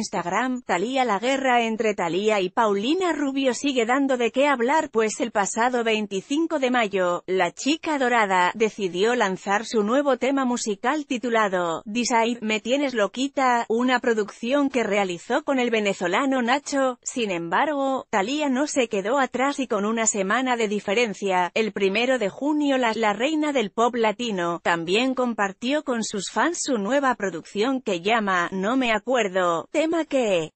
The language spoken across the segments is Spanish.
Instagram, Talía La guerra entre Talía y Paulina Rubio sigue dando de qué hablar pues el pasado 25 de mayo, la chica dorada, decidió lanzar su nuevo tema musical titulado, Decide, Me Tienes Loquita, una producción que realizó con el venezolano Nacho, sin embargo, Talía no se quedó atrás y con una semana de diferencia, el primero de junio la, la reina del pop latino, también compartió con sus fans su nueva producción que llama, No me acuerdo, tema mà kể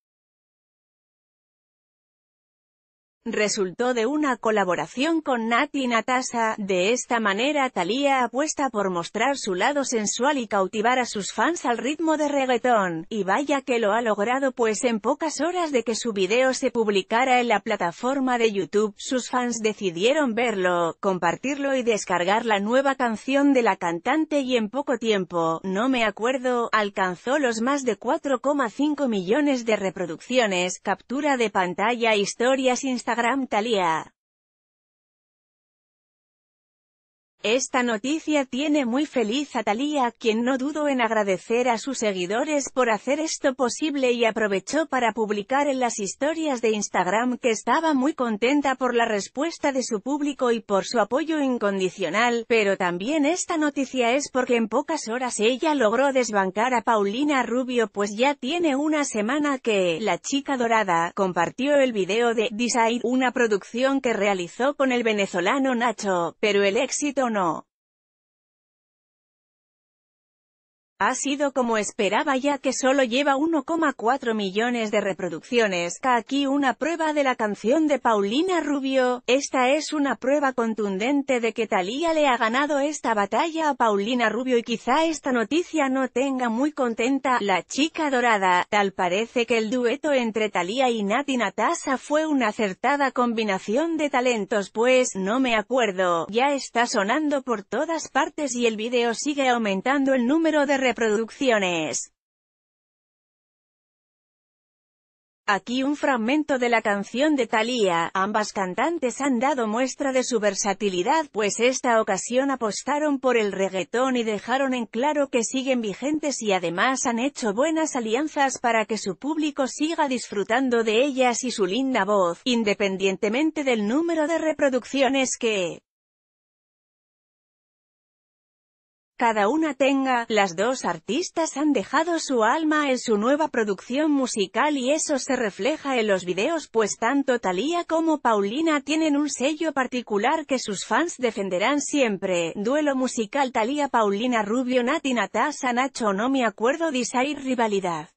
resultó de una colaboración con Naty Natasha, de esta manera Thalía apuesta por mostrar su lado sensual y cautivar a sus fans al ritmo de reggaetón, y vaya que lo ha logrado pues en pocas horas de que su video se publicara en la plataforma de YouTube, sus fans decidieron verlo, compartirlo y descargar la nueva canción de la cantante y en poco tiempo, no me acuerdo, alcanzó los más de 4,5 millones de reproducciones, captura de pantalla historias Instagram Instagram Talia. Esta noticia tiene muy feliz a Thalía, quien no dudó en agradecer a sus seguidores por hacer esto posible y aprovechó para publicar en las historias de Instagram que estaba muy contenta por la respuesta de su público y por su apoyo incondicional, pero también esta noticia es porque en pocas horas ella logró desbancar a Paulina Rubio pues ya tiene una semana que, la chica dorada, compartió el video de Desire, una producción que realizó con el venezolano Nacho, pero el éxito no? Ha sido como esperaba ya que solo lleva 1,4 millones de reproducciones. Aquí una prueba de la canción de Paulina Rubio. Esta es una prueba contundente de que Thalía le ha ganado esta batalla a Paulina Rubio y quizá esta noticia no tenga muy contenta la chica dorada. Tal parece que el dueto entre Thalía y Nati Natasa fue una acertada combinación de talentos pues, no me acuerdo, ya está sonando por todas partes y el video sigue aumentando el número de reproducciones. Aquí un fragmento de la canción de Thalía, ambas cantantes han dado muestra de su versatilidad pues esta ocasión apostaron por el reggaetón y dejaron en claro que siguen vigentes y además han hecho buenas alianzas para que su público siga disfrutando de ellas y su linda voz, independientemente del número de reproducciones que cada una tenga, las dos artistas han dejado su alma en su nueva producción musical y eso se refleja en los videos pues tanto Thalía como Paulina tienen un sello particular que sus fans defenderán siempre. Duelo musical Thalía Paulina Rubio Nati Natasha Nacho No Me Acuerdo Disair Rivalidad